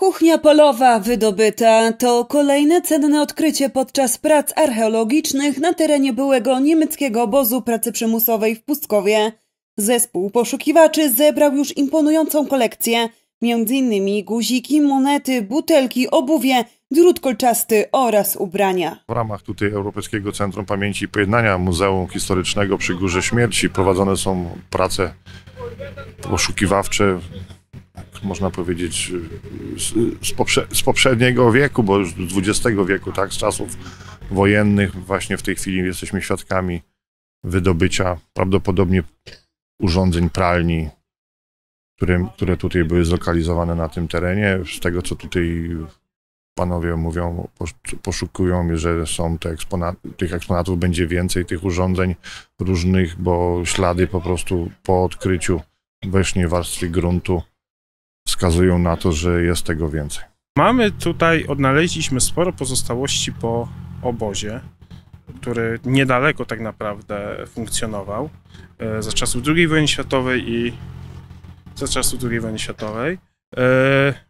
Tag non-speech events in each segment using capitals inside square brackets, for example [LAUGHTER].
Kuchnia polowa wydobyta to kolejne cenne odkrycie podczas prac archeologicznych na terenie byłego niemieckiego obozu pracy przymusowej w Pustkowie. Zespół poszukiwaczy zebrał już imponującą kolekcję, m.in. guziki, monety, butelki, obuwie, drut kolczasty oraz ubrania. W ramach tutaj Europejskiego Centrum Pamięci i Pojednania Muzeum Historycznego przy Górze Śmierci prowadzone są prace poszukiwawcze można powiedzieć, z, z, poprze z poprzedniego wieku, bo już z XX wieku, tak, z czasów wojennych, właśnie w tej chwili jesteśmy świadkami wydobycia prawdopodobnie urządzeń pralni, które, które tutaj były zlokalizowane na tym terenie. Z tego, co tutaj panowie mówią, poszukują, że są te eksponaty, tych eksponatów będzie więcej, tych urządzeń różnych, bo ślady po prostu po odkryciu właśnie warstwy gruntu wskazują na to, że jest tego więcej. Mamy tutaj, odnaleźliśmy sporo pozostałości po obozie, który niedaleko tak naprawdę funkcjonował e, za czasów II wojny światowej i za czasów II wojny światowej. E,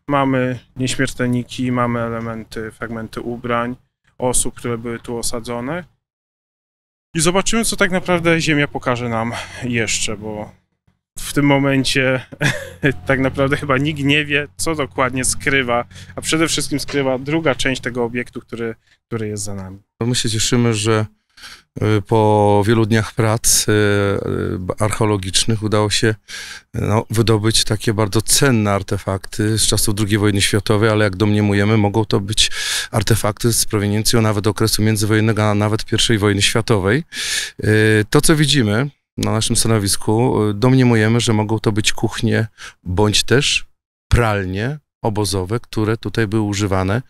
mamy nieśmiertelniki, mamy elementy, fragmenty ubrań osób, które były tu osadzone. I zobaczymy, co tak naprawdę Ziemia pokaże nam jeszcze, bo w tym momencie [LAUGHS] tak naprawdę chyba nikt nie wie, co dokładnie skrywa, a przede wszystkim skrywa druga część tego obiektu, który, który jest za nami. My się cieszymy, że y, po wielu dniach prac y, y, archeologicznych udało się no, wydobyć takie bardzo cenne artefakty z czasów II wojny światowej, ale jak domniemujemy, mogą to być artefakty z proweniencją nawet okresu międzywojennego, a nawet I wojny światowej. To, co widzimy, na naszym stanowisku y, domniemujemy, że mogą to być kuchnie bądź też pralnie obozowe, które tutaj były używane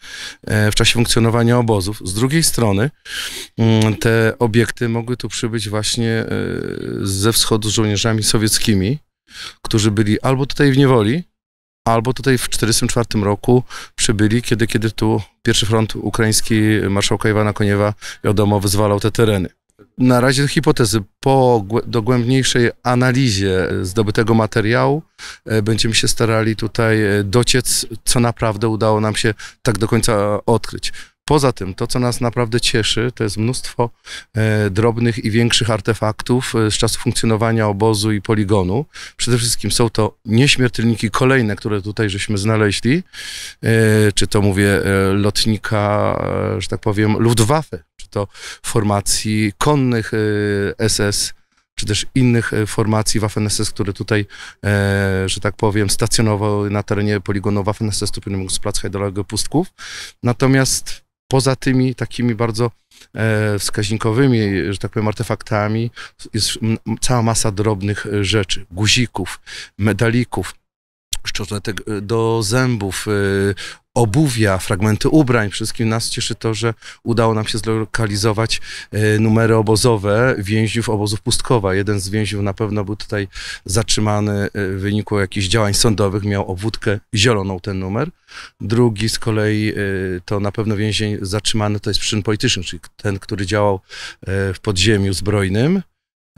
e, w czasie funkcjonowania obozów. Z drugiej strony mm, te obiekty mogły tu przybyć właśnie e, ze wschodu z żołnierzami sowieckimi, którzy byli albo tutaj w niewoli, albo tutaj w 1944 roku przybyli, kiedy, kiedy tu pierwszy front ukraiński marszałka Iwana Koniewa wiadomo wyzwalał te tereny na razie hipotezy. Po dogłębniejszej analizie zdobytego materiału e, będziemy się starali tutaj e, dociec, co naprawdę udało nam się tak do końca odkryć. Poza tym, to co nas naprawdę cieszy, to jest mnóstwo e, drobnych i większych artefaktów e, z czasu funkcjonowania obozu i poligonu. Przede wszystkim są to nieśmiertelniki kolejne, które tutaj żeśmy znaleźli, e, czy to mówię lotnika, że tak powiem, Luftwaffe, czy to formacji konnych SS, czy też innych formacji Waffen-SS, które tutaj, e, że tak powiem, stacjonowały na terenie poligonu Waffen-SS, z placu Heidelbergu Pustków. Natomiast poza tymi takimi bardzo e, wskaźnikowymi, że tak powiem, artefaktami jest cała masa drobnych e, rzeczy, guzików, medalików, szczotek e, do zębów, obuwia, fragmenty ubrań. Wszystkim nas cieszy to, że udało nam się zlokalizować e, numery obozowe więźniów obozów Pustkowa. Jeden z więźniów na pewno był tutaj zatrzymany e, w wyniku jakichś działań sądowych, miał obwódkę zieloną ten numer. Drugi z kolei e, to na pewno więzień zatrzymany to jest przyczyn politycznych, czyli ten, który działał w podziemiu zbrojnym.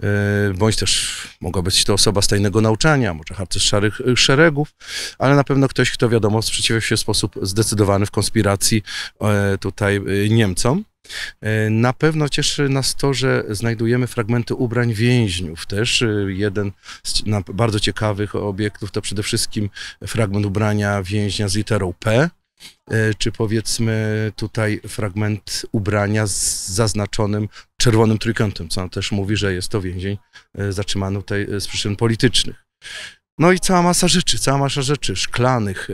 E, bądź też mogła być to osoba z tajnego nauczania, może harcerz szarych y, szeregów, ale na pewno ktoś, kto wiadomo sprzeciwiał się w sposób zdecydowany w konspiracji e, tutaj y, Niemcom. E, na pewno cieszy nas to, że znajdujemy fragmenty ubrań więźniów też. Y, jeden z bardzo ciekawych obiektów to przede wszystkim fragment ubrania więźnia z literą P, E, czy powiedzmy tutaj fragment ubrania z zaznaczonym czerwonym trójkątem, co on też mówi, że jest to więzień e, zatrzymany tutaj e, z przyczyn politycznych. No i cała masa rzeczy, cała masa rzeczy szklanych,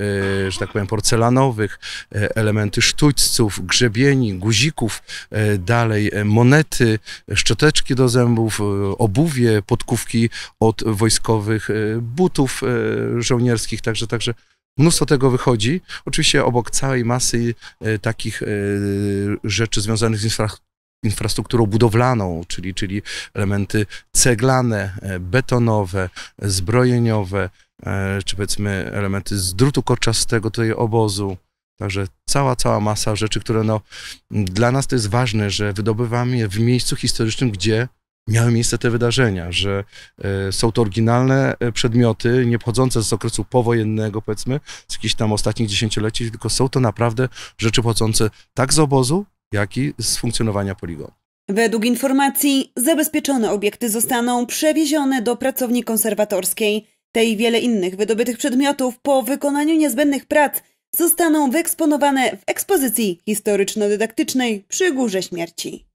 że tak powiem porcelanowych, elementy sztućców, grzebieni, guzików, dalej monety, szczoteczki do zębów, obuwie, podkówki od wojskowych butów żołnierskich, także, także Mnóstwo tego wychodzi. Oczywiście obok całej masy e, takich e, rzeczy związanych z infrastrukturą, budowlaną, czyli, czyli elementy ceglane, e, betonowe, zbrojeniowe, czy powiedzmy elementy z drutu koczastego tutaj obozu. Także cała, cała masa rzeczy, które no, dla nas to jest ważne, że wydobywamy je w miejscu historycznym, gdzie miały miejsce te wydarzenia, że e, są to oryginalne e, przedmioty, nie pochodzące z okresu powojennego, powiedzmy, z jakichś tam ostatnich dziesięcioleci, tylko są to naprawdę rzeczy pochodzące tak z obozu, jak i z funkcjonowania poligonu. Według informacji zabezpieczone obiekty zostaną przewiezione do pracowni konserwatorskiej. Te i wiele innych wydobytych przedmiotów po wykonaniu niezbędnych prac zostaną wyeksponowane w ekspozycji historyczno-dydaktycznej przy Górze Śmierci.